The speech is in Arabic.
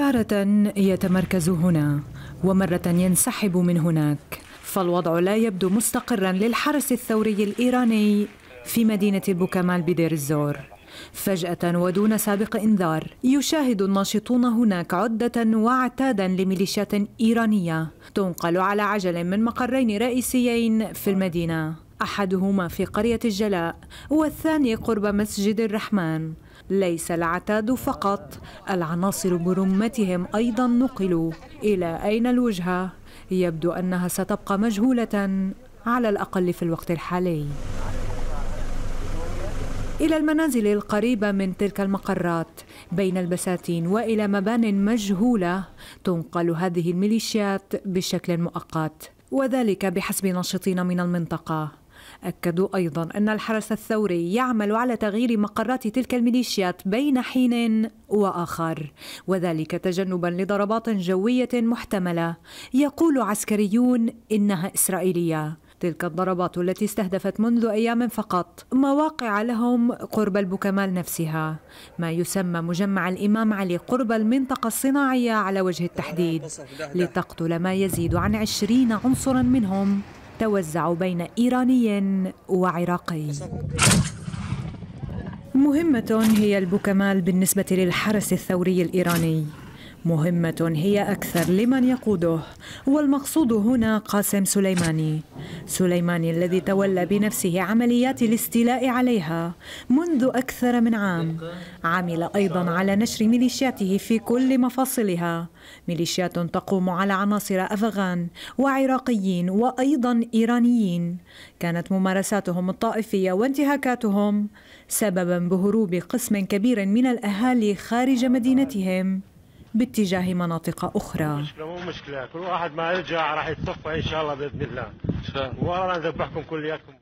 تارة يتمركز هنا ومرة ينسحب من هناك فالوضع لا يبدو مستقرا للحرس الثوري الإيراني في مدينة البوكمال بدير الزور فجأة ودون سابق إنذار يشاهد الناشطون هناك عدة وعتادا لميليشيات إيرانية تنقل على عجل من مقرين رئيسيين في المدينة أحدهما في قرية الجلاء والثاني قرب مسجد الرحمن ليس العتاد فقط العناصر برمتهم أيضا نقلوا إلى أين الوجهة؟ يبدو أنها ستبقى مجهولة على الأقل في الوقت الحالي إلى المنازل القريبة من تلك المقرات بين البساتين وإلى مبان مجهولة تنقل هذه الميليشيات بشكل مؤقت وذلك بحسب ناشطين من المنطقة أكدوا أيضا أن الحرس الثوري يعمل على تغيير مقرات تلك الميليشيات بين حين وآخر وذلك تجنبا لضربات جوية محتملة يقول عسكريون إنها إسرائيلية تلك الضربات التي استهدفت منذ أيام فقط مواقع لهم قرب البوكمال نفسها ما يسمى مجمع الإمام علي قرب المنطقة الصناعية على وجه التحديد لتقتل ما يزيد عن عشرين عنصرا منهم توزع بين إيراني وعراقي مهمة هي البوكمال بالنسبة للحرس الثوري الإيراني مهمة هي أكثر لمن يقوده والمقصود هنا قاسم سليماني سليماني الذي تولى بنفسه عمليات الاستيلاء عليها منذ أكثر من عام عمل أيضا على نشر ميليشياته في كل مفاصلها ميليشيات تقوم على عناصر أفغان وعراقيين وأيضا إيرانيين كانت ممارساتهم الطائفية وانتهاكاتهم سببا بهروب قسم كبير من الأهالي خارج مدينتهم باتجاه مناطق أخرى مشكلة مو مشكلة كل واحد ما يرجع راح يتصفى إن شاء الله بإذن الله وانا اذبحكم كلياتكم